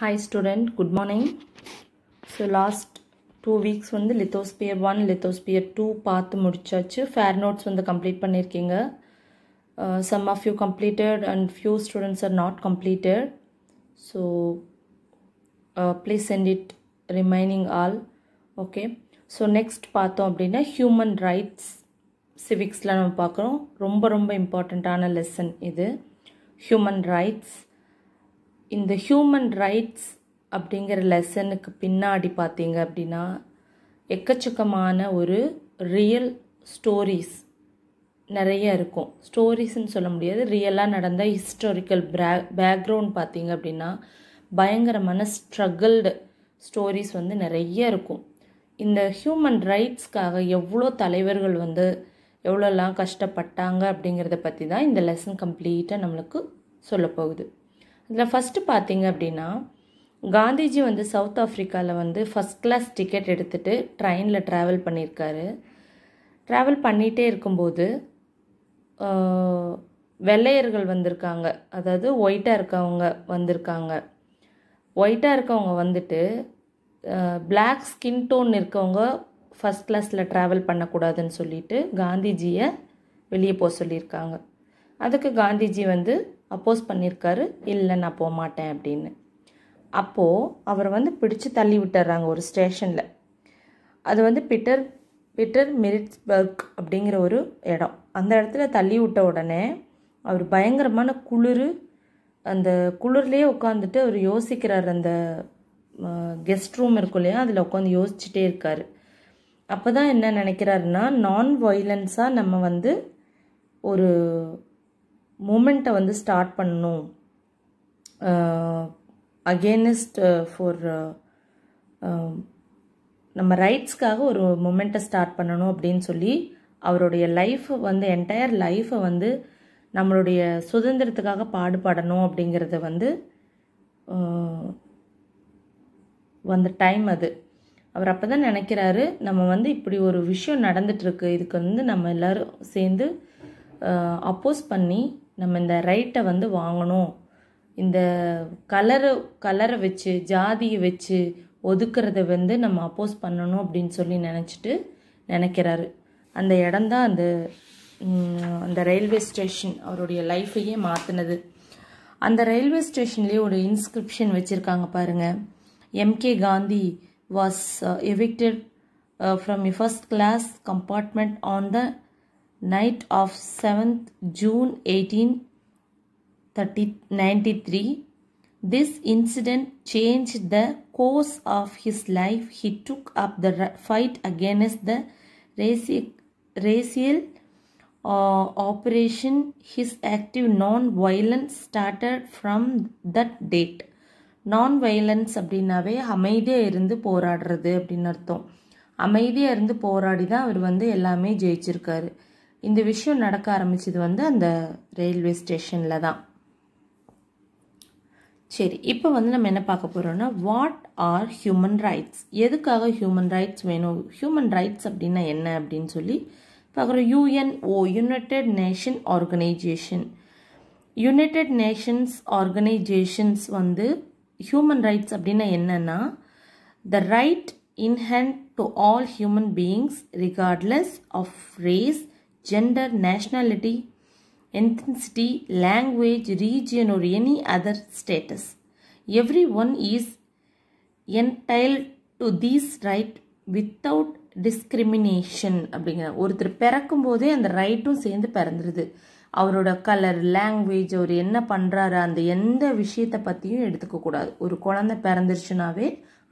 Hi student good morning so last two weeks வந்து lithosphere one lithosphere two பார்த்து முடிச்சாச்சு fair notes வந்து complete பண்ணியிருக்கீங்க some of you completed and few students are not completed so please send it remaining all okay so next பார்த்தோம் அப்படின்னா human rights சிவிக்ஸில் நம்ம பார்க்குறோம் ரொம்ப ரொம்ப இம்பார்ட்டண்ட்டான லெசன் இது ஹியூமன் ரைட்ஸ் இந்த ஹியூமன் ரைட்ஸ் அப்படிங்கிற லெசனுக்கு பின்னாடி பார்த்தீங்க அப்படின்னா எக்கச்சக்கமான ஒரு ரியல் ஸ்டோரிஸ் நிறைய இருக்கும் ஸ்டோரிஸ்ன்னு சொல்ல முடியாது ரியலாக நடந்த ஹிஸ்டாரிக்கல் பிரே பேக்ரவுண்ட் பார்த்தீங்க அப்படின்னா பயங்கரமான ஸ்ட்ரகிள்டு ஸ்டோரிஸ் வந்து நிறைய இருக்கும் இந்த ஹியூமன் ரைட்ஸ்க்காக எவ்வளோ தலைவர்கள் வந்து எவ்வளோலாம் கஷ்டப்பட்டாங்க அப்படிங்கிறத பற்றி தான் இந்த லெசன் கம்ப்ளீட்டாக நம்மளுக்கு சொல்லப்போகுது இதில் ஃபஸ்ட்டு பார்த்தீங்க அப்படின்னா காந்திஜி வந்து சவுத் ஆஃப்ரிக்காவில் வந்து ஃபஸ்ட் கிளாஸ் டிக்கெட் எடுத்துகிட்டு ட்ரெயினில் ட்ராவல் பண்ணியிருக்காரு ட்ராவல் பண்ணிகிட்டே இருக்கும்போது வெள்ளையர்கள் வந்திருக்காங்க அதாவது ஒயிட்டாக இருக்கவங்க வந்திருக்காங்க ஒயிட்டாக இருக்கவங்க வந்துட்டு பிளாக் ஸ்கின் டோன் இருக்கவங்க ஃபஸ்ட் கிளாஸில் ட்ராவல் பண்ணக்கூடாதுன்னு சொல்லிட்டு காந்திஜியை வெளியே போக சொல்லியிருக்காங்க அதுக்கு காந்திஜி வந்து அப்போஸ் பண்ணியிருக்காரு இல்லை நான் போக மாட்டேன் அப்படின்னு அப்போது அவரை வந்து பிடிச்சு தள்ளி விட்டுறாங்க ஒரு ஸ்டேஷனில் அது வந்து பிட்டர் பிட்டர் மெரிட்ஸ்பர்க் அப்படிங்கிற ஒரு இடம் அந்த இடத்துல தள்ளி விட்ட உடனே அவர் பயங்கரமான குளிர் அந்த குளிர்லேயே உட்காந்துட்டு அவர் யோசிக்கிறார் அந்த கெஸ்ட் ரூம் இருக்கும் இல்லையா அதில் உட்காந்து யோசிச்சுட்டே இருக்கார் அப்போ தான் என்ன நினைக்கிறாருன்னா நான் வயலன்ஸாக நம்ம வந்து ஒரு மூமெண்ட்டை வந்து ஸ்டார்ட் பண்ணணும் அகேனிஸ்ட் ஃபார் நம்ம ரைட்ஸ்க்காக ஒரு மூமெண்ட்டை ஸ்டார்ட் பண்ணணும் அப்படின்னு சொல்லி அவருடைய லைஃப் வந்து என்டையர் லைஃப்பை வந்து நம்மளுடைய சுதந்திரத்துக்காக பாடுபடணும் அப்படிங்கிறத வந்து வந்த டைம் அது அவர் அப்போ தான் நினைக்கிறாரு நம்ம வந்து இப்படி ஒரு விஷயம் நடந்துட்டுருக்கு இதுக்கு வந்து நம்ம எல்லோரும் சேர்ந்து அப்போஸ் பண்ணி நம்ம இந்த ரைட்டை வந்து வாங்கணும் இந்த கலரை கலரை வச்சு ஜாதியை வச்சு ஒதுக்கிறத வந்து நம்ம அப்போஸ் பண்ணணும் அப்படின்னு சொல்லி நினச்சிட்டு நினைக்கிறாரு அந்த இடம் தான் அந்த அந்த ரயில்வே ஸ்டேஷன் அவருடைய லைஃப்பையே மாற்றினது அந்த ரயில்வே ஸ்டேஷன்லேயே ஒரு இன்ஸ்கிரிப்ஷன் வச்சுருக்காங்க பாருங்கள் MK Gandhi was evicted from the first class compartment on the night of 7th June 1893. This incident changed the course of his life. He took up the fight against the racial uh, operation. His active non-violence started from that date. Non violence அப்படின்னாவே அமைதியாக இருந்து போராடுறது அப்படின்னு அர்த்தம் அமைதியாக இருந்து போராடி தான் அவர் வந்து எல்லாமே ஜெயிச்சிருக்காரு இந்த விஷயம் நடக்க ஆரம்பிச்சது வந்து அந்த ரயில்வே ஸ்டேஷனில் தான் சரி இப்போ வந்து நம்ம என்ன பார்க்க போகிறோம்னா வாட் ஆர் ஹியூமன் ரைட்ஸ் எதுக்காக ஹியூமன் ரைட்ஸ் வேணும் ஹியூமன் ரைட்ஸ் அப்படின்னா என்ன அப்படின்னு சொல்லி பார்க்குறோம் UNO united nation organisation united nations organisations வந்து ஹியூமன் ரைட்ஸ் அப்படின்னா என்னென்னா the right inherent to all human beings regardless of race gender, nationality, ethnicity, language, region, or any other status. Everyone is entitled to these right without discrimination அப்படிங்கிற ஒருத்தர் பிறக்கும் போதே அந்த ரைட்டும் சேர்ந்து பிறந்துருது அவரோட கலர் லாங்குவேஜ் அவர் என்ன பண்ணுறாரு அந்த எந்த விஷயத்தை பற்றியும் எடுத்துக்கக்கூடாது ஒரு குழந்தை பிறந்துருச்சுனாவே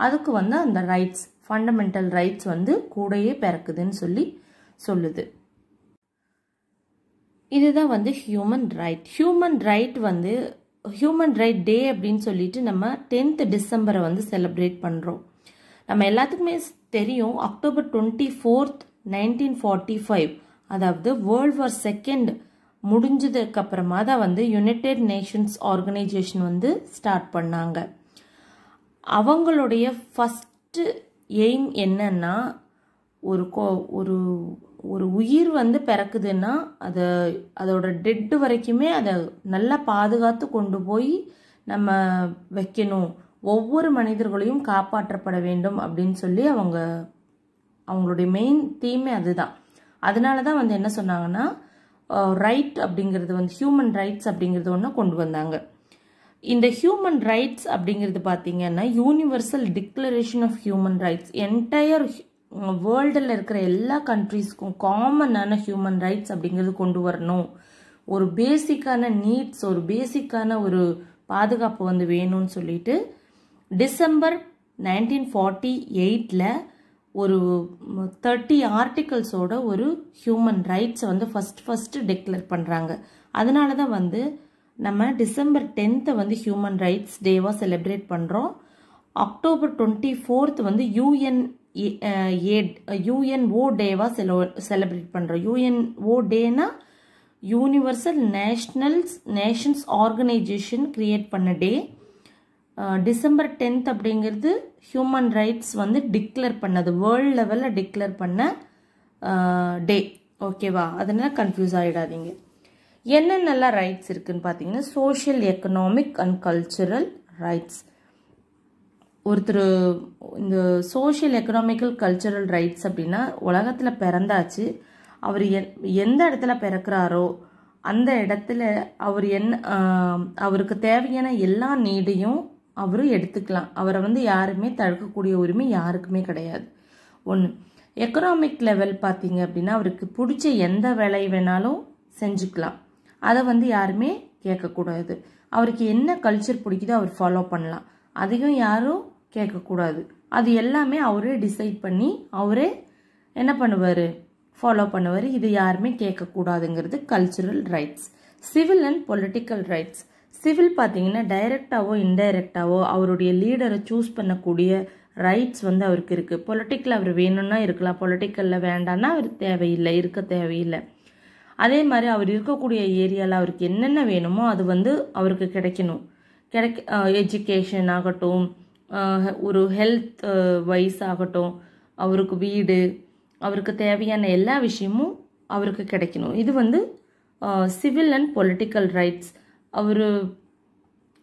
அதுக்கு வந்து அந்த ரைட்ஸ் ஃபண்டமெண்டல் ரைட்ஸ் வந்து கூடையே பிறக்குதுன்னு சொல்லி சொல்லுது இதுதான் வந்து ஹியூமன் ரைட் ஹியூமன் ரைட் வந்து ஹியூமன் ரைட் டே அப்படின்னு சொல்லிட்டு நம்ம டென்த் டிசம்பரை வந்து செலிப்ரேட் பண்ணுறோம் நம்ம எல்லாத்துக்குமே தெரியும் October twenty fourth nineteen forty five அதாவது வேர்ல்ட் வார் செகண்ட் முடிஞ்சதுக்கு அப்புறமா தான் வந்து யுனைடெட் நேஷன்ஸ் ஆர்கனைசேஷன் வந்து ஸ்டார்ட் பண்ணாங்க அவங்களுடைய ஃபஸ்ட்டு எய்ம் என்னன்னா ஒரு கோ ஒரு ஒரு உயிர் வந்து பிறக்குதுன்னா அதை அதோட டெட்டு வரைக்குமே அதை நல்லா பாதுகாத்து கொண்டு போய் நம்ம வைக்கணும் ஒவ்வொரு மனிதர்களையும் காப்பாற்றப்பட வேண்டும் அப்படின்னு சொல்லி அவங்க அவங்களுடைய மெயின் தீமே அதுதான் அதனால தான் வந்து என்ன சொன்னாங்கன்னா ரைட் அப்படிங்கிறது வந்து ஹியூமன் ரைட்ஸ் அப்படிங்கிறது ஒன்று கொண்டு வந்தாங்க இந்த ஹியூமன் ரைட்ஸ் அப்படிங்கிறது பார்த்தீங்கன்னா universal declaration of human rights entire வேர்ல்டில் இருக்கிற எல்லா கண்ட்ரீஸ்க்கும் காமனான ஹியூமன் ரைட்ஸ் அப்படிங்கிறது கொண்டு வரணும் ஒரு பேசிக்கான நீட்ஸ் ஒரு பேசிக்கான ஒரு பாதுகாப்பு வந்து வேணும்னு சொல்லிட்டு டிசம்பர் நைன்டீன் ஃபார்ட்டி எயிட்டில் ஒரு தேர்ட்டி ஆர்டிகல்ஸோட ஒரு ஹியூமன் ரைட்ஸை வந்து ஃபஸ்ட் ஃபஸ்ட்டு டிக்ளேர் பண்ணுறாங்க அதனால தான் வந்து நம்ம டிசம்பர் டென்த்தை வந்து ஹியூமன் ரைட்ஸ் டேவாக செலிப்ரேட் பண்ணுறோம் அக்டோபர் டுவெண்ட்டி ஃபோர்த் வந்து யூஎன் ஏ யூஎன்ஓ டேவாக செலிப்ரேட் பண்ணுறோம் யூஎன்ஓ டேனா universal nationals nations organisation create பண்ண டே டிசம்பர் டென்த் அப்படிங்கிறது ஹியூமன் ரைட்ஸ் வந்து டிக்ளேர் பண்ணது வேர்ல்ட் லெவலில் டிக்ளேர் பண்ண டே ஓகேவா அதனால் கன்ஃபியூஸ் ஆகிடாதீங்க என்னென்னலாம் ரைட்ஸ் இருக்குதுன்னு பார்த்தீங்கன்னா social economic and cultural rights ஒருத்தர் இந்த சோஷியல் எக்கனாமிக்கல் கல்ச்சரல் ரைட்ஸ் அப்படின்னா உலகத்தில் பிறந்தாச்சு அவர் எந்த இடத்துல பிறக்கிறாரோ அந்த இடத்துல அவர் என்ன அவருக்கு தேவையான எல்லா நீடையும் அவரும் எடுத்துக்கலாம் அவரை வந்து யாருமே தடுக்கக்கூடிய உரிமை யாருக்குமே கிடையாது ஒன்று எக்கனாமிக் லெவல் பார்த்தீங்க அப்படின்னா அவருக்கு பிடிச்ச எந்த வேலை வேணாலும் செஞ்சுக்கலாம் அதை வந்து யாருமே கேட்கக்கூடாது அவருக்கு என்ன கல்ச்சர் பிடிக்குதோ அவர் ஃபாலோ பண்ணலாம் அதிகம் யாரும் கேட்கக்கூடாது அது எல்லாமே அவரே டிசைட் பண்ணி அவரே என்ன பண்ணுவார் ஃபாலோ பண்ணுவார் இது யாருமே கேட்கக்கூடாதுங்கிறது cultural rights civil and political rights civil பார்த்தீங்கன்னா டைரெக்டாவோ இன்டைரக்டாவோ அவருடைய லீடரை சூஸ் பண்ணக்கூடிய ரைட்ஸ் வந்து அவருக்கு இருக்குது பொலிட்டிக்கல் அவர் வேணும்னா இருக்கலாம் பொலிட்டிக்கலில் வேண்டாம்னா அவர் தேவையில்லை இருக்க தேவையில்லை அதே மாதிரி அவர் இருக்கக்கூடிய ஏரியாவில் அவருக்கு என்னென்ன வேணுமோ அது வந்து அவருக்கு கிடைக்கணும் கிடைக்க எஜுகேஷன் ஆகட்டும் ஒரு ஹெல்த் வைஸ் ஆகட்டும் அவருக்கு வீடு அவருக்கு தேவையான எல்லா விஷயமும் அவருக்கு கிடைக்கணும் இது வந்து சிவில் அண்ட் பொலிட்டிக்கல் ரைட்ஸ் அவர்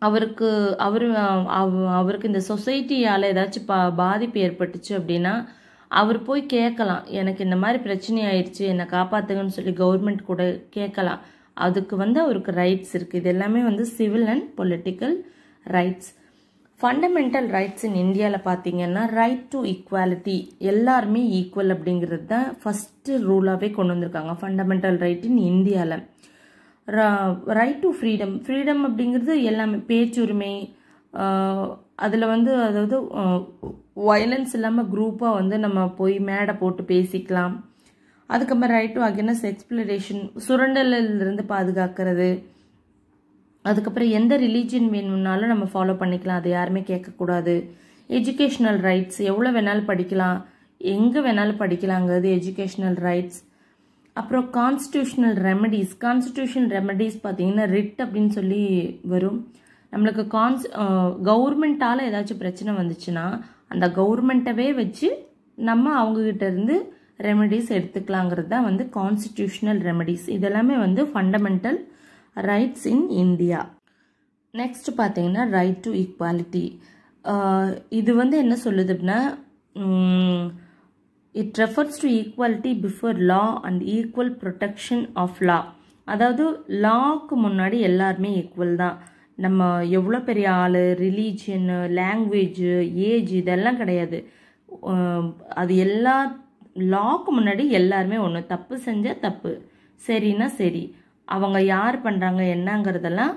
அவருக்கு அவர் அவருக்கு இந்த சொசைட்டியால் ஏதாச்சும் பா பாதிப்பு ஏற்பட்டுச்சு அப்படின்னா அவர் போய் கேட்கலாம் எனக்கு இந்த மாதிரி பிரச்சனை ஆயிடுச்சு என்னை காப்பாற்றுங்கன்னு சொல்லி கவர்மெண்ட் கூட கேட்கலாம் அதுக்கு வந்து அவருக்கு ரைட்ஸ் இருக்குது இது எல்லாமே வந்து civil and political rights fundamental rights in இந்தியாவில் பார்த்தீங்கன்னா ரைட் டு ஈக்குவாலிட்டி எல்லாருமே ஈக்குவல் அப்படிங்கிறது தான் ஃபஸ்ட்டு ரூலாகவே கொண்டு வந்திருக்காங்க ஃபண்டமெண்டல் ரைட் இன் இந்தியாவில் ரைட் டு ஃப்ரீடம் ஃப்ரீடம் அப்படிங்கிறது எல்லாமே பேச்சுரிமை அதில் வந்து அதாவது வயலன்ஸ் இல்லாமல் குரூப்பாக வந்து நம்ம போய் மேடை போட்டு பேசிக்கலாம் அதுக்கப்புறம் ரைட் டு அகேனஸ் எக்ஸ்பிளரேஷன் சுரண்டலிருந்து பாதுகாக்கிறது அதுக்கப்புறம் எந்த ரிலீஜியன் வேணும்னாலும் நம்ம ஃபாலோ பண்ணிக்கலாம் அதை யாருமே கேட்கக்கூடாது எஜுகேஷ்னல் ரைட்ஸ் எவ்வளோ வேணாலும் படிக்கலாம் எங்கே வேணாலும் படிக்கலாங்கிறது எஜுகேஷ்னல் ரைட்ஸ் அப்புறம் கான்ஸ்டியூஷனல் ரெமடிஸ் கான்ஸ்டியூஷன் ரெமடிஸ் பார்த்தீங்கன்னா ரிட் அப்படின்னு சொல்லி வரும் நம்மளுக்கு கான்ஸ் கவர்மெண்ட்டால் ஏதாச்சும் பிரச்சனை வந்துச்சுன்னா அந்த கவர்மெண்ட்டவே வச்சு நம்ம அவங்கக்கிட்ட இருந்து ரெமடிஸ் எடுத்துக்கலாங்கிறது தான் வந்து கான்ஸ்டியூஷனல் ரெமடிஸ் இதெல்லாமே வந்து fundamental rights in India next பார்த்தீங்கன்னா ரைட் டு ஈக்குவாலிட்டி இது வந்து என்ன சொல்லுது அப்படின்னா it refers to equality before law and equal protection of law அதாவது லாக்கு முன்னாடி எல்லாருமே ஈக்குவல் தான் நம்ம எவ்வளோ பெரிய ஆள் ரிலீஜியனு லாங்குவேஜு ஏஜ் இதெல்லாம் கிடையாது அது எல்லா லாக்கு முன்னாடி எல்லாருமே ஒன்று தப்பு செஞ்சால் தப்பு சரின்னா சரி அவங்க யார் பண்ணுறாங்க என்னங்கிறதெல்லாம்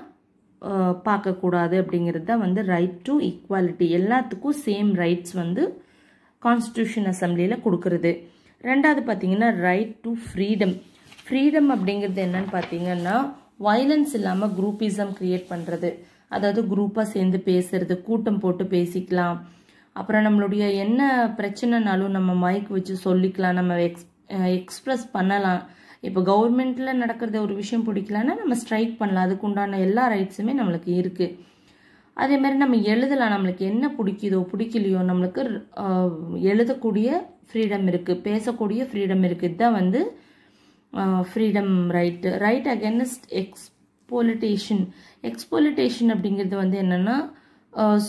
பார்க்கக்கூடாது அப்படிங்கிறது தான் வந்து ரைட் டு ஈக்குவாலிட்டி எல்லாத்துக்கும் சேம் ரைட்ஸ் வந்து கான்ஸ்டியூஷன் அசம்பிளியில் கொடுக்குறது ரெண்டாவது பார்த்தீங்கன்னா ரைட் டு ஃப்ரீடம் ஃப்ரீடம் அப்படிங்கிறது என்னன்னு பார்த்தீங்கன்னா வயலன்ஸ் இல்லாமல் குரூப்பிசம் க்ரியேட் பண்ணுறது அதாவது குரூப்பாக சேர்ந்து பேசுறது கூட்டம் போட்டு பேசிக்கலாம் அப்புறம் நம்மளுடைய என்ன பிரச்சனைனாலும் நம்ம மைக் வச்சு சொல்லிக்கலாம் நம்ம எக்ஸ் எக்ஸ்ப்ரெஸ் பண்ணலாம் இப்போ கவர்மெண்ட்டில் நடக்கிறத ஒரு விஷயம் பிடிக்கலன்னா நம்ம ஸ்ட்ரைக் பண்ணலாம் அதுக்கு உண்டான எல்லா ரைட்ஸுமே நம்மளுக்கு இருக்குது அதே மாதிரி நம்ம எழுதலாம் நம்மளுக்கு என்ன பிடிக்குதோ பிடிக்கலையோ நம்மளுக்கு எழுதக்கூடிய ஃப்ரீடம் இருக்குது பேசக்கூடிய ஃப்ரீடம் இருக்குது இதுதான் வந்து freedom right right against exploitation exploitation அப்படிங்கிறது வந்து என்னென்னா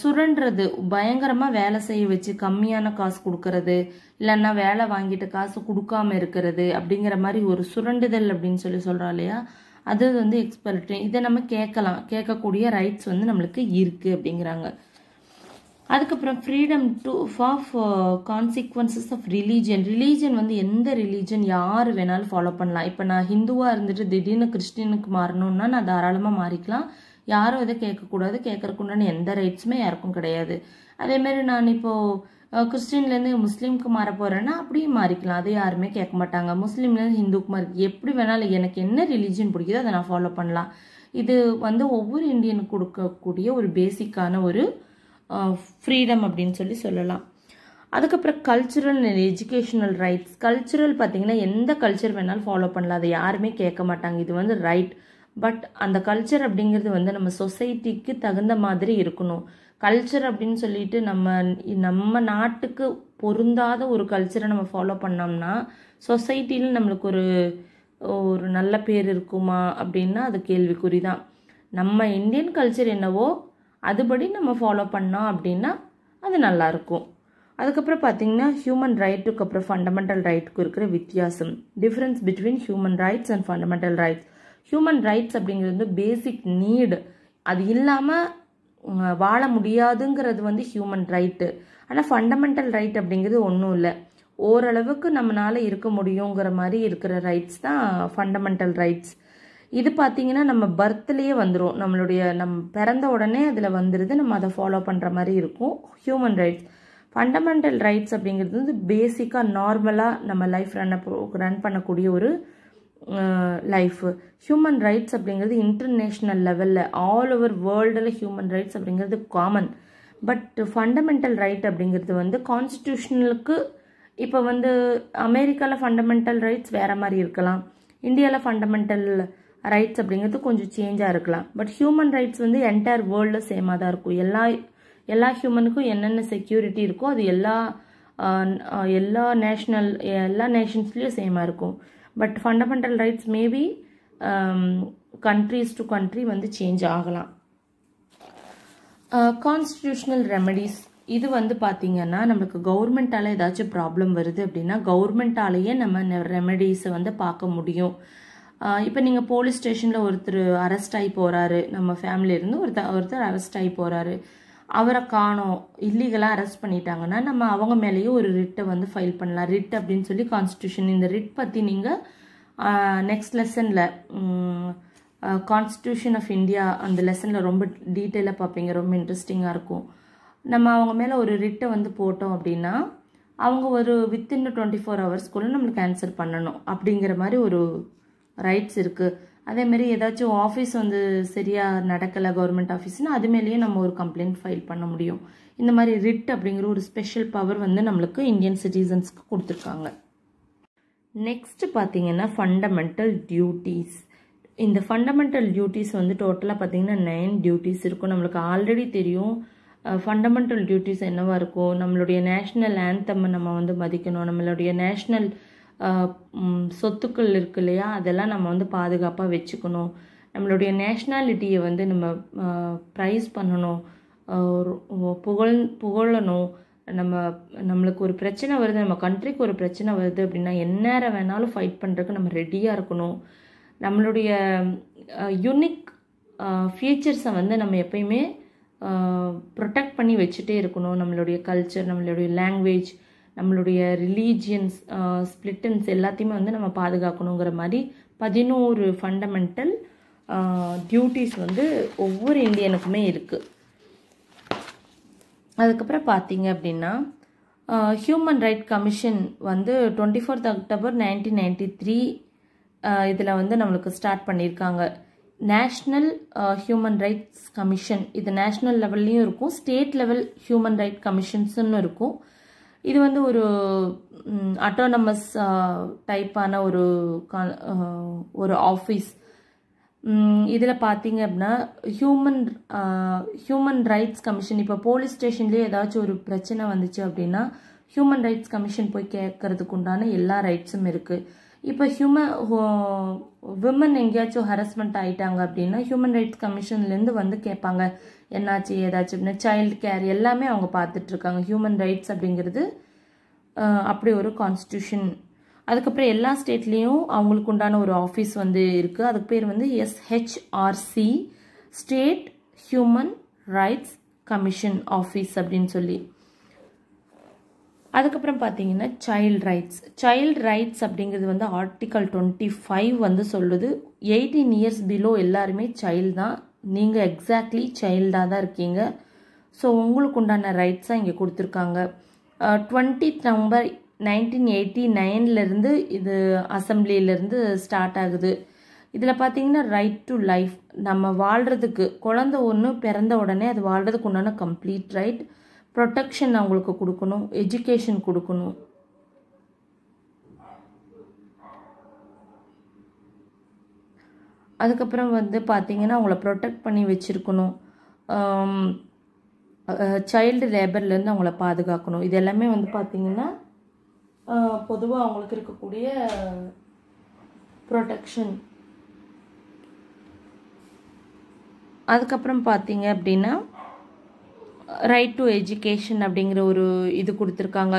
சுரண்டுறது பயங்கரமாக வேலை செய்ய வச்சு கம்மியான காசு கொடுக்கறது இல்லைன்னா வேலை வாங்கிட்டு காசு கொடுக்காம இருக்கிறது அப்படிங்கிற மாதிரி ஒரு சுரண்டுதல் அப்படின்னு சொல்லி சொல்றா இல்லையா அது வந்து எக்ஸ்பர்ட் இதை நம்ம கேட்கலாம் கேட்கக்கூடிய ரைட்ஸ் வந்து நம்மளுக்கு இருக்குது அப்படிங்கிறாங்க அதுக்கப்புறம் freedom to of consequences of religion religion வந்து எந்த ரிலீஜன் யார் வேணாலும் ஃபாலோ பண்ணலாம் இப்போ நான் ஹிந்துவாக இருந்துட்டு திடீர்னு கிறிஸ்டினுக்கு மாறணும்னா நான் தாராளமாக மாறிக்கலாம் யாரும் இதை கேட்கக்கூடாது உண்டான எந்த ரைட்ஸுமே யாருக்கும் கிடையாது அதேமாரி நான் இப்போது கிறிஸ்டின்லேருந்து முஸ்லீமுக்கு மாற போகிறேன்னா அப்படியும் மாறிக்கலாம் அதை யாருமே கேட்க மாட்டாங்க முஸ்லீம்லேருந்து ஹிந்துக்கு மாறி எப்படி வேணாலும் எனக்கு என்ன ரிலீஜன் பிடிக்குதோ அதை நான் ஃபாலோ பண்ணலாம் இது வந்து ஒவ்வொரு இந்தியனுக்கு கொடுக்கக்கூடிய ஒரு பேசிக்கான ஒரு ஃப்ரீடம் அப்படின்னு சொல்லி சொல்லலாம் அதுக்கப்புறம் cultural and educational rights cultural பார்த்திங்கன்னா எந்த கல்ச்சர் வேணாலும் ஃபாலோ பண்ணலாம் அதை யாருமே கேட்க மாட்டாங்க இது வந்து ரைட் பட் அந்த கல்ச்சர் அப்படிங்கிறது வந்து நம்ம சொசைட்டிக்கு தகுந்த மாதிரி இருக்கணும் கல்ச்சர் அப்படின்னு சொல்லிட்டு நம்ம நம்ம நாட்டுக்கு பொருந்தாத ஒரு கல்ச்சரை நம்ம ஃபாலோ பண்ணோம்னா சொசைட்டியில் நம்மளுக்கு ஒரு ஒரு நல்ல பேர் இருக்குமா அப்படின்னா அது கேள்விக்குறி தான் நம்ம இந்தியன் கல்ச்சர் என்னவோ அதுபடி நம்ம ஃபாலோ பண்ணோம் அப்படின்னா அது நல்லாயிருக்கும் அதுக்கப்புறம் பார்த்தீங்கன்னா ஹியூமன் ரைட்டுக்கு அப்புறம் ஃபண்டமெண்டல் ரைட்டுக்கு இருக்கிற வித்தியாசம் difference between human rights and fundamental rights human rights அப்படிங்கிறது வந்து பேசிக் நீடு அது இல்லாமல் வாழ முடியாதுங்கிறது வந்து ஹியூமன் ரைட்டு ஆனால் ஃபண்டமெண்டல் ரைட் அப்படிங்கிறது ஒன்றும் இல்லை ஓரளவுக்கு நம்மளால் இருக்க முடியுங்கிற மாதிரி இருக்கிற ரைட்ஸ் தான் ஃபண்டமெண்டல் ரைட்ஸ் இது பார்த்திங்கன்னா நம்ம பர்த்லேயே வந்துடும் நம்மளுடைய நம் பிறந்த உடனே அதில் வந்துடுது நம்ம அதை ஃபாலோ பண்ணுற மாதிரி இருக்கும் ஹியூமன் ரைட்ஸ் ஃபண்டமெண்டல் ரைட்ஸ் அப்படிங்கிறது வந்து பேசிக்காக நார்மலாக நம்ம லைஃப் ரன் ரன் பண்ணக்கூடிய ஒரு லைஃபு ஹியூமன் ரைட்ஸ் அப்படிங்கிறது இன்டர்நேஷ்னல் லெவலில் ஆல் ஓவர் வேர்ல்டில் ஹியூமன் ரைட்ஸ் அப்படிங்கிறது காமன் பட் ஃபண்டமெண்டல் ரைட் அப்படிங்கிறது வந்து கான்ஸ்டியூஷனலுக்கு இப்போ வந்து அமெரிக்காவில் ஃபண்டமெண்டல் ரைட்ஸ் வேறு மாதிரி இருக்கலாம் இந்தியாவில் ஃபண்டமெண்டல் ரைட்ஸ் அப்படிங்கிறது கொஞ்சம் சேஞ்சாக இருக்கலாம் பட் ஹியூமன் ரைட்ஸ் வந்து என்டையர் வேர்ல்டில் சேமாக தான் இருக்கும் எல்லா எல்லா ஹியூமனுக்கும் என்னென்ன செக்யூரிட்டி இருக்கோ அது எல்லா எல்லா நேஷ்னல் எல்லா நேஷன்ஸ்லேயும் சேமாக இருக்கும் but fundamental rights maybe countries to country வந்து சேஞ்ச் ஆகலாம் கான்ஸ்டியூஷனல் uh, ரெமடிஸ் இது வந்து பார்த்திங்கன்னா நம்மளுக்கு கவர்மெண்ட்டால் ஏதாச்சும் ப்ராப்ளம் வருது அப்படின்னா கவர்மெண்ட்டாலேயே நம்ம ரெமடிஸை வந்து பார்க்க முடியும் uh, இப்போ நீங்கள் போலீஸ் ஸ்டேஷனில் ஒருத்தர் அரெஸ்ட் ஆகி போகிறாரு நம்ம ஃபேமிலியிலேருந்து ஒருத்தர் ஒருத்தர் அரெஸ்ட் ஆகி போகிறாரு அவரை காணோம் இல்லீகலாக அரெஸ்ட் பண்ணிட்டாங்கன்னா நம்ம அவங்க மேலேயும் ஒரு ரிட்டை வந்து ஃபைல் பண்ணலாம் ரிட் அப்படின்னு சொல்லி கான்ஸ்டியூஷன் இந்த ரிட் பற்றி நீங்கள் நெக்ஸ்ட் லெசனில் கான்ஸ்டியூஷன் ஆஃப் இந்தியா அந்த லெசனில் ரொம்ப டீட்டெயிலாக பார்ப்பீங்க ரொம்ப இன்ட்ரெஸ்டிங்காக இருக்கும் நம்ம அவங்க மேலே ஒரு ரிட்டை வந்து போட்டோம் அப்படின்னா அவங்க ஒரு வித்தின் டுவெண்ட்டி ஃபோர் ஹவர்ஸ்க்குள்ளே நம்மளுக்கு ஆன்சர் பண்ணணும் அப்படிங்கிற மாதிரி ஒரு ரைட்ஸ் இருக்குது அதேமாரி ஏதாச்சும் ஆஃபீஸ் வந்து சரியாக நடக்கலை கவர்மெண்ட் ஆஃபீஸ்னு அது நம்ம ஒரு கம்ப்ளைண்ட் ஃபைல் பண்ண முடியும் இந்த மாதிரி ரிட் அப்படிங்கிற ஒரு ஸ்பெஷல் பவர் வந்து நம்மளுக்கு இந்தியன் சிட்டிசன்ஸ்க்கு கொடுத்துருக்காங்க நெக்ஸ்ட் பார்த்தீங்கன்னா ஃபண்டமெண்டல் டியூட்டீஸ் இந்த ஃபண்டமெண்டல் டியூட்டிஸ் வந்து டோட்டலாக பார்த்தீங்கன்னா நைன் டியூட்டிஸ் இருக்கும் நம்மளுக்கு ஆல்ரெடி தெரியும் ஃபண்டமெண்டல் டியூட்டிஸ் என்னவாக இருக்கும் நம்மளுடைய நேஷ்னல் ஆந்தம் நம்ம வந்து மதிக்கணும் நம்மளுடைய நேஷ்னல் சொத்துக்கள் இருக்கு இல்லையா அதெல்லாம் நம்ம வந்து பாதுகாப்பாக வச்சுக்கணும் நம்மளுடைய நேஷ்னாலிட்டியை வந்து நம்ம ப்ரைஸ் பண்ணணும் புகழ் புகழணும் நம்ம நம்மளுக்கு ஒரு பிரச்சனை வருது நம்ம கண்ட்ரிக்கு ஒரு பிரச்சனை வருது அப்படின்னா எந்நேரம் வேணாலும் ஃபைட் பண்ணுறதுக்கு நம்ம ரெடியாக இருக்கணும் நம்மளுடைய யூனிக் ஃபீச்சர்ஸை வந்து நம்ம எப்பயுமே ப்ரொடெக்ட் பண்ணி வச்சுட்டே இருக்கணும் நம்மளுடைய கல்ச்சர் நம்மளுடைய லாங்குவேஜ் நம்மளுடைய ரிலீஜியன்ஸ் ஸ்பிளிட்டன்ஸ் எல்லாத்தையுமே வந்து நம்ம பாதுகாக்கணுங்கிற மாதிரி பதினோரு ஃபண்டமெண்டல் டியூட்டிஸ் வந்து ஒவ்வொரு இந்தியனுக்குமே இருக்குது அதுக்கப்புறம் பார்த்தீங்க அப்படின்னா ஹியூமன் ரைட் கமிஷன் வந்து twenty fourth October nineteen ninety three இதில் வந்து நம்மளுக்கு ஸ்டார்ட் பண்ணியிருக்காங்க நேஷ்னல் ஹியூமன் ரைட்ஸ் கமிஷன் இது நேஷ்னல் லெவல்லையும் இருக்கும் ஸ்டேட் லெவல் ஹியூமன் ரைட் கமிஷன்ஸுன்னு இருக்கும் இது வந்து ஒரு அட்டோனமஸ் டைப்பான ஒரு ஒரு ஆஃபீஸ் இதில் பார்த்தீங்க அப்படின்னா ஹியூமன் ஹியூமன் ரைட்ஸ் கமிஷன் இப்போ போலீஸ் ஸ்டேஷன்லேயே ஏதாச்சும் ஒரு பிரச்சனை வந்துச்சு அப்படின்னா ஹியூமன் ரைட்ஸ் கமிஷன் போய் கேட்கறதுக்கு உண்டான எல்லா ரைட்ஸும் இருக்குது இப்போ ஹியூமன் விமன் எங்கேயாச்சும் ஹரஸ்மெண்ட் ஆகிட்டாங்க அப்படின்னா ஹியூமன் ரைட்ஸ் கமிஷன்லேருந்து வந்து கேட்பாங்க என்னாச்சு ஏதாச்சும் சைல்டு கேர் எல்லாமே அவங்க பார்த்துட்ருக்காங்க ஹியூமன் ரைட்ஸ் அப்படிங்கிறது அப்படி ஒரு கான்ஸ்டியூஷன் அதுக்கப்புறம் எல்லா ஸ்டேட்லேயும் அவங்களுக்கு உண்டான ஒரு ஆஃபீஸ் வந்து இருக்குது அதுக்கு பேர் வந்து SHRC state human rights commission office அப்படின்னு சொல்லி அதுக்கப்புறம் பார்த்தீங்கன்னா சைல்ட் ரைட்ஸ் சைல்ட் ரைட்ஸ் அப்படிங்கிறது வந்து ஆர்டிக்கல் டுவெண்ட்டி ஃபைவ் வந்து சொல்லுது எயிட்டீன் இயர்ஸ் பிலோ எல்லாருமே சைல்டு தான் நீங்கள் எக்ஸாக்ட்லி சைல்டாக தான் இருக்கீங்க ஸோ உங்களுக்கு உண்டான ரைட்ஸாக இங்கே கொடுத்துருக்காங்க டுவெண்ட்டி நம்பர் நைன்டீன் எயிட்டி நைன்லேருந்து இது அசம்பிளியிலேருந்து ஸ்டார்ட் ஆகுது இதில் பார்த்தீங்கன்னா ரைட் டு லைஃப் நம்ம வாழ்கிறதுக்கு குழந்த ஒன்று பிறந்த உடனே அது வாழ்கிறதுக்கு உண்டான கம்ப்ளீட் ரைட் ப்ரொட்டக்ஷன் அவங்களுக்கு கொடுக்கணும் எஜுகேஷன் கொடுக்கணும் அதுக்கப்புறம் வந்து பார்த்திங்கன்னா அவங்கள ப்ரொடெக்ட் பண்ணி வச்சுருக்கணும் சைல்டு லேபர்லேருந்து அவங்கள பாதுகாக்கணும் இது எல்லாமே வந்து பார்த்திங்கன்னா பொதுவாக அவங்களுக்கு இருக்கக்கூடிய ப்ரொடெக்ஷன் அதுக்கப்புறம் பார்த்தீங்க அப்படின்னா ரைட் டு எஜுகேஷன் அப்படிங்கிற ஒரு இது கொடுத்துருக்காங்க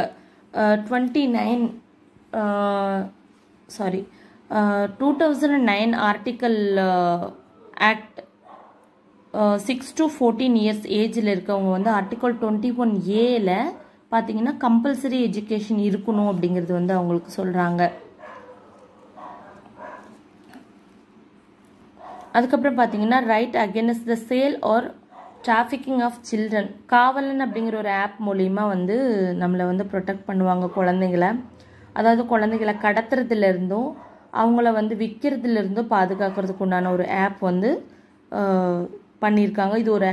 twenty nine sorry two thousand nine article act six to fourteen years ஏஜில் இருக்கவங்க வந்து ஆர்டிக்கல் டுவெண்ட்டி ஒன் ஏல பார்த்தீங்கன்னா கம்பல்சரி எஜுகேஷன் இருக்கணும் அப்படிங்கிறது வந்து அவங்களுக்கு சொல்கிறாங்க அதுக்கப்புறம் பார்த்தீங்கன்னா right against the sale or trafficking of children காவலன் அப்படிங்கிற ஒரு ஆப் மூலிமா வந்து நம்மளை வந்து ப்ரொடெக்ட் பண்ணுவாங்க குழந்தைங்கள அதாவது குழந்தைங்கள கடத்துறதுலேருந்தும் அவங்கள வந்து விற்கிறதுலேருந்தும் பாதுகாக்கிறதுக்கு உண்டான ஒரு ஆப் வந்து பண்ணியிருக்காங்க இது ஒரு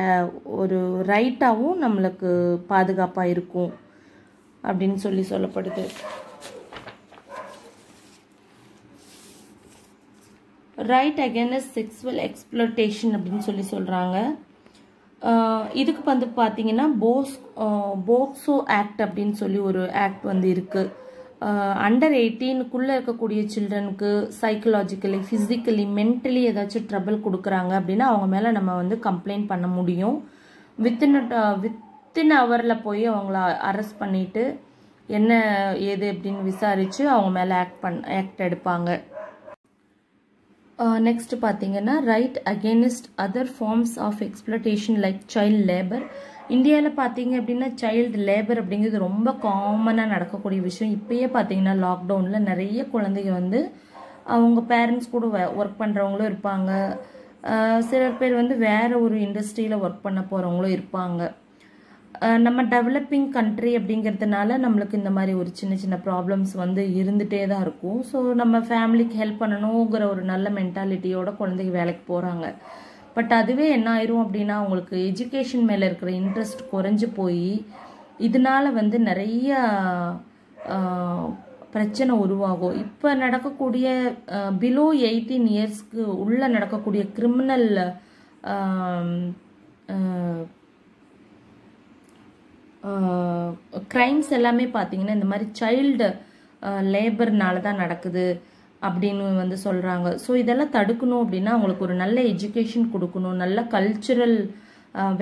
ஒரு ரைட்டாகவும் நம்மளுக்கு பாதுகாப்பாக இருக்கும் அப்படின்னு சொல்லி சொல்லப்படுது ரைட் அகேன்ஸ்ட் செக்ஸுவல் எக்ஸ்ப்ளோட்டேஷன் அப்படின்னு சொல்லி சொல்கிறாங்க இதுக்கு வந்து பார்த்தீங்கன்னா போஸ் போக்சோ ஆக்ட் அப்படின்னு சொல்லி ஒரு ஆக்ட் வந்து இருக்குது அண்டர் எயிட்டீனுக்குள்ளே இருக்கக்கூடிய சில்ட்ரனுக்கு சைக்கலாஜிக்கலி ஃபிசிக்கலி மென்டலி ஏதாச்சும் ட்ரபிள் கொடுக்குறாங்க அப்படின்னா அவங்க மேலே நம்ம வந்து கம்ப்ளைண்ட் பண்ண முடியும் வித்தின் வித்தின் ஹவரில் போய் அவங்கள அரெஸ்ட் பண்ணிவிட்டு என்ன ஏது அப்படின்னு விசாரித்து அவங்க மேலே ஆக்ட் பண் ஆக்ட் எடுப்பாங்க நெக்ஸ்ட் பார்த்தீங்கன்னா right against other forms of exploitation like child labour இந்தியாவில் பார்த்தீங்க அப்படின்னா சைல்டு லேபர் அப்படிங்கிறது ரொம்ப காமனாக நடக்கக்கூடிய விஷயம் இப்போயே பார்த்தீங்கன்னா லாக்டவுனில் நிறைய குழந்தைங்க வந்து அவங்க பேரண்ட்ஸ் கூட ஒர்க் பண்ணுறவங்களும் இருப்பாங்க சில பேர் வந்து வேறு ஒரு இண்டஸ்ட்ரியில் ஒர்க் பண்ண போகிறவங்களும் இருப்பாங்க நம்ம டெவலப்பிங் கண்ட்ரி அப்படிங்கிறதுனால நம்மளுக்கு இந்த மாதிரி ஒரு சின்ன சின்ன ப்ராப்ளம்ஸ் வந்து இருந்துகிட்டே தான் இருக்கும் ஸோ நம்ம ஃபேமிலிக்கு ஹெல்ப் பண்ணணுங்கிற ஒரு நல்ல மென்டாலிட்டியோட குழந்தைங்க வேலைக்கு போகிறாங்க பட் அதுவே என்ன ஆயிரும் அப்படின்னா அவங்களுக்கு எஜுகேஷன் மேலே இருக்கிற இன்ட்ரெஸ்ட் குறைஞ்சி போய் இதனால் வந்து நிறைய பிரச்சனை உருவாகும் இப்போ நடக்கக்கூடிய பிலோ எயிட்டீன் இயர்ஸ்க்கு உள்ளே நடக்கக்கூடிய கிரிமினல் க்ரைம்ஸ் எல்லாமே பார்த்தீங்கன்னா இந்த மாதிரி சைல்டு லேபர்னால தான் நடக்குது அப்படின்னு வந்து சொல்கிறாங்க ஸோ இதெல்லாம் தடுக்கணும் அப்படின்னா அவங்களுக்கு ஒரு நல்ல எஜுகேஷன் கொடுக்கணும் நல்ல கல்ச்சுரல்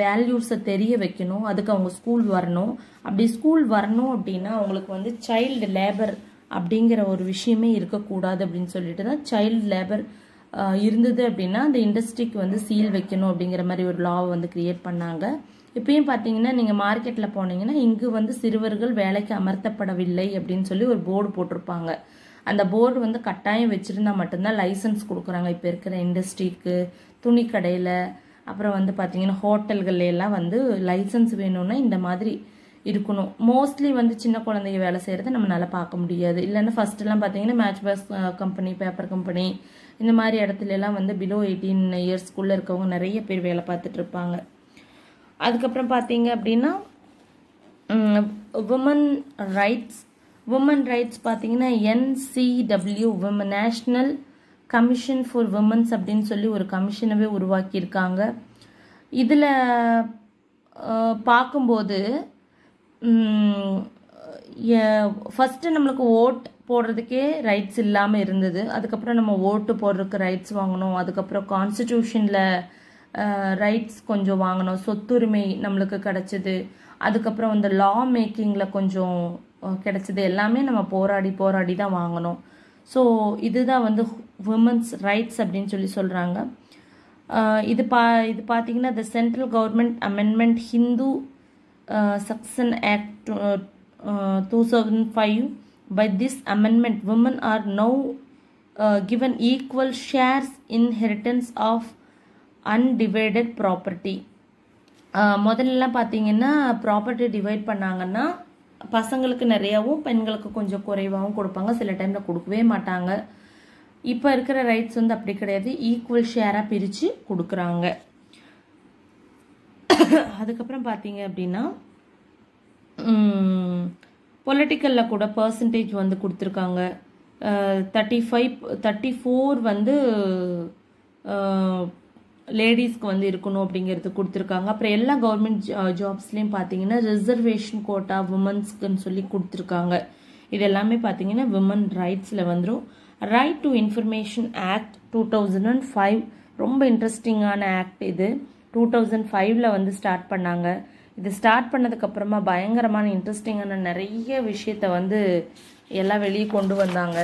வேல்யூஸை தெரிய வைக்கணும் அதுக்கு அவங்க ஸ்கூல் வரணும் அப்படி ஸ்கூல் வரணும் அப்படின்னா அவங்களுக்கு வந்து சைல்டு லேபர் அப்படிங்கிற ஒரு விஷயமே இருக்கக்கூடாது அப்படின்னு சொல்லிட்டு தான் சைல்டு லேபர் இருந்தது அப்படின்னா அந்த இண்டஸ்ட்ரிக்கு வந்து சீல் வைக்கணும் அப்படிங்கிற மாதிரி ஒரு லாவை வந்து கிரியேட் பண்ணாங்க இப்பயும் பார்த்தீங்கன்னா நீங்கள் மார்க்கெட்டில் போனீங்கன்னா இங்கு வந்து சிறுவர்கள் வேலைக்கு அமர்த்தப்படவில்லை அப்படின்னு சொல்லி ஒரு போர்டு போட்டிருப்பாங்க அந்த போர்டு வந்து கட்டாயம் வச்சுருந்தா மட்டும்தான் லைசன்ஸ் கொடுக்குறாங்க இப்போ இருக்கிற இண்டஸ்ட்ரிக்கு துணி கடையில் அப்புறம் வந்து பார்த்தீங்கன்னா ஹோட்டல்கள்லாம் வந்து லைசன்ஸ் வேணும்னா இந்த மாதிரி இருக்கணும் மோஸ்ட்லி வந்து சின்ன குழந்தைங்க வேலை செய்கிறத நம்மளால பார்க்க முடியாது இல்லைன்னா ஃபஸ்ட்டெல்லாம் பார்த்தீங்கன்னா match box company paper company இந்த மாதிரி இடத்துலலாம் வந்து பிலோ எயிட்டீன் இயர்ஸ்குள்ளே இருக்கவங்க நிறைய பேர் வேலை பார்த்துட்டு இருப்பாங்க அதுக்கப்புறம் பார்த்தீங்க அப்படின்னா உமன் ரைட்ஸ் உமன் ரைட்ஸ் பார்த்தீங்கன்னா NCW women national commission for women's அப்படின்னு சொல்லி ஒரு கமிஷனவே உருவாக்கியிருக்காங்க இதில் பார்க்கும்போது ஃபஸ்ட்டு நம்மளுக்கு ஓட் போடுறதுக்கே ரைட்ஸ் இல்லாமல் இருந்தது அதுக்கப்புறம் நம்ம ஓட்டு போடுறதுக்கு ரைட்ஸ் வாங்கணும் அதுக்கப்புறம் கான்ஸ்டியூஷனில் ரைட்ஸ் கொஞ்சம் வாங்கினோம் சொத்துரிமை நம்மளுக்கு கிடச்சிது அதுக்கப்புறம் இந்த லா மேக்கிங்கில் கொஞ்சம் கிடச்சிது எல்லாமே நம்ம போராடி போராடி தான் வாங்கினோம் ஸோ இதுதான் வந்து உமன்ஸ் ரைட்ஸ் அப்படின்னு சொல்லி சொல்கிறாங்க இது பா இது பார்த்தீங்கன்னா the central government amendment Hindu succession act two thousand five by this amendment women are now given equal shares inheritance of undivided property முதல்லலாம் பார்த்தீங்கன்னா ப்ராப்பர்ட்டி டிவைட் பண்ணாங்கன்னா பசங்களுக்கு நிறையாவும் பெண்களுக்கு கொஞ்சம் குறைவாகவும் கொடுப்பாங்க சில டைமில் கொடுக்கவே மாட்டாங்க இப்போ இருக்கிற ரைட்ஸ் வந்து அப்படி கிடையாது ஈக்குவல் ஷேராக பிரித்து கொடுக்குறாங்க அதுக்கப்புறம் பார்த்தீங்க அப்படின்னா பொலிட்டிக்கலில் கூட பர்சன்டேஜ் வந்து கொடுத்துருக்காங்க தேர்ட்டி ஃபைவ் தேர்ட்டி ஃபோர் வந்து லேடிஸ்க்கு வந்து இருக்கணும் அப்படிங்கிறது கொடுத்துருக்காங்க அப்புறம் எல்லா கவர்மெண்ட் ஜாப்ஸ்லேயும் பார்த்தீங்கன்னா ரிசர்வேஷன் கோட்டா உமன்ஸ்க்குன்னு சொல்லி கொடுத்துருக்காங்க இது எல்லாமே பார்த்தீங்கன்னா விமன் ரைட்ஸில் வந்துடும் right to information act two thousand and five ரொம்ப இன்ட்ரெஸ்டிங்கான ஆக்ட் இது டூ தௌசண்ட் ஃபைவ்ல வந்து ஸ்டார்ட் பண்ணாங்க இது ஸ்டார்ட் பண்ணதுக்கப்புறமா பயங்கரமான இன்ட்ரெஸ்டிங்கான நிறைய விஷயத்த வந்து எல்லாம் வெளியே கொண்டு வந்தாங்க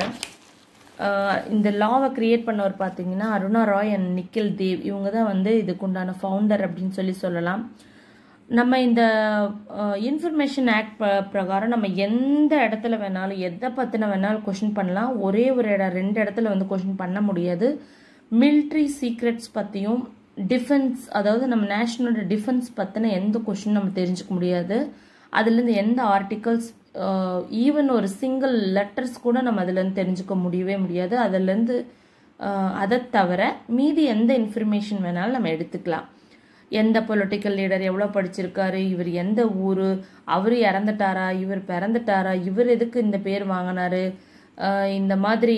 இந்த லாவை கிரியேட் பண்ணவர் பார்த்தீங்கன்னா அருணா ராய் அண்ட் நிக்கில் தேவ் இவங்க தான் வந்து இதுக்குண்டான ஃபவுண்டர் அப்படின்னு சொல்லி சொல்லலாம் நம்ம இந்த இன்ஃபர்மேஷன் ஆக்ட் பிரகாரம் நம்ம எந்த இடத்துல வேணாலும் எதை பற்றின வேணாலும் கொஷின் பண்ணலாம் ஒரே ஒரு இடம் ரெண்டு இடத்துல வந்து கொஷின் பண்ண முடியாது மில்ட்ரி சீக்ரெட்ஸ் பற்றியும் டிஃபென்ஸ் அதாவது நம்ம நேஷனலோட டிஃபென்ஸ் பற்றின எந்த கொஷின் நம்ம தெரிஞ்சுக்க முடியாது அதுலேருந்து எந்த ஆர்டிகல்ஸ் ஈவன் ஒரு சிங்கிள் லெட்டர்ஸ் கூட நம்ம அதுலேருந்து தெரிஞ்சுக்க முடியவே முடியாது அதுலேருந்து அதை தவிர மீதி எந்த இன்ஃபர்மேஷன் வேணாலும் நம்ம எடுத்துக்கலாம் எந்த பொலிட்டிக்கல் லீடர் எவ்வளோ படிச்சிருக்காரு இவர் எந்த ஊர் அவர் இறந்துட்டாரா இவர் பிறந்துட்டாரா இவர் எதுக்கு இந்த பேர் வாங்கினாரு இந்த மாதிரி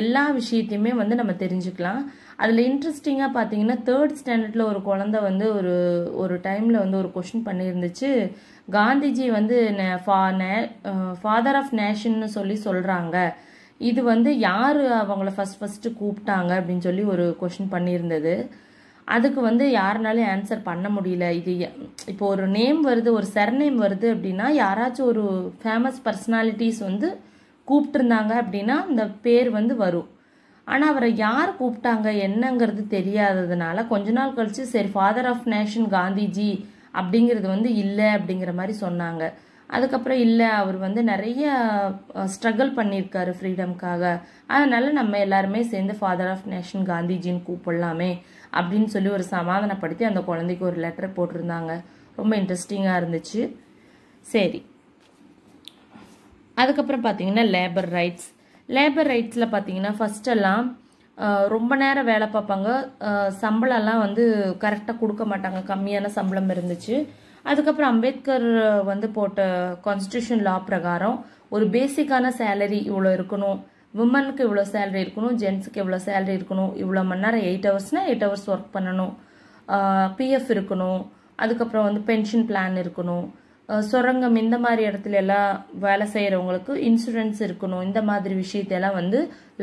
எல்லா விஷயத்தையுமே வந்து நம்ம தெரிஞ்சுக்கலாம் அதில் இன்ட்ரெஸ்டிங்காக பார்த்தீங்கன்னா தேர்ட் ஸ்டாண்டர்டில் ஒரு குழந்த வந்து ஒரு ஒரு டைமில் வந்து ஒரு கொஷின் பண்ணியிருந்துச்சு காந்திஜி வந்து ஃபா நே ஃபாதர் ஆஃப் நேஷன்னு சொல்லி சொல்கிறாங்க இது வந்து யார் அவங்கள ஃபஸ்ட் ஃபஸ்ட்டு கூப்பிட்டாங்க அப்படின்னு சொல்லி ஒரு கொஷின் பண்ணியிருந்தது அதுக்கு வந்து யாருனாலும் ஆன்சர் பண்ண முடியல இது இப்போ ஒரு நேம் வருது ஒரு சர்நேம் வருது அப்படின்னா யாராச்சும் ஒரு ஃபேமஸ் பர்சனாலிட்டிஸ் வந்து கூப்பிட்டுருந்தாங்க அப்படின்னா அந்த பேர் வந்து வரும் ஆனால் அவரை யார் கூப்பிட்டாங்க என்னங்கிறது தெரியாததுனால கொஞ்ச நாள் கழித்து சரி ஃபாதர் ஆஃப் நேஷன் காந்திஜி அப்படிங்கிறது வந்து இல்லை அப்படிங்கிற மாதிரி சொன்னாங்க அதுக்கப்புறம் இல்லை அவர் வந்து நிறைய ஸ்ட்ரகிள் பண்ணியிருக்காரு ஃப்ரீடம்க்காக அதனால் நம்ம எல்லாருமே சேர்ந்து ஃபாதர் ஆஃப் நேஷன் காந்திஜின்னு கூப்பிடலாமே அப்படின்னு சொல்லி ஒரு சமாதானப்படுத்தி அந்த குழந்தைக்கு ஒரு லெட்டர் போட்டிருந்தாங்க ரொம்ப இன்ட்ரெஸ்டிங்காக இருந்துச்சு சரி அதுக்கப்புறம் பார்த்தீங்கன்னா லேபர் ரைட்ஸ் லேபர் ரைட்ஸில் பார்த்தீங்கன்னா ஃபஸ்ட்டெல்லாம் ரொம்ப நேரம் வேலை பார்ப்பாங்க சம்பளம்லாம் வந்து கரெக்டாக கொடுக்க மாட்டாங்க கம்மியான சம்பளம் இருந்துச்சு அதுக்கப்புறம் அம்பேத்கர் வந்து போட்ட கான்ஸ்டியூஷன் லா பிரகாரம் ஒரு பேசிக்கான சேலரி இவ்வளோ இருக்கணும் விமனுக்கு இவ்வளோ சேலரி இருக்கணும் ஜென்ஸுக்கு இவ்வளோ சேலரி இருக்கணும் இவ்வளோ மணி நேரம் எயிட் ஹவர்ஸ்னால் எயிட் ஹவர்ஸ் ஒர்க் பண்ணணும் பிஎஃப் இருக்கணும் அதுக்கப்புறம் வந்து பென்ஷன் பிளான் இருக்கணும் சுரங்கம் இந்த மாதிரி இடத்துல எல்லாம் வேலை செய்கிறவங்களுக்கு இன்சூரன்ஸ் இருக்கணும் இந்த மாதிரி விஷயத்தையெல்லாம் வந்து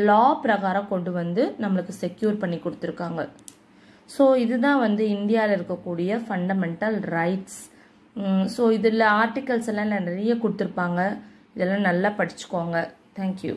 லா பிரகாரம் கொண்டு வந்து நம்மளுக்கு செக்யூர் பண்ணி கொடுத்துருக்காங்க ஸோ இதுதான் வந்து இந்தியாவில் இருக்கக்கூடிய ஃபண்டமெண்டல் ரைட்ஸ் ஸோ இதில் ஆர்டிகல்ஸ் எல்லாம் நிறைய கொடுத்துருப்பாங்க இதெல்லாம் நல்லா படிச்சுக்கோங்க தேங்க்யூ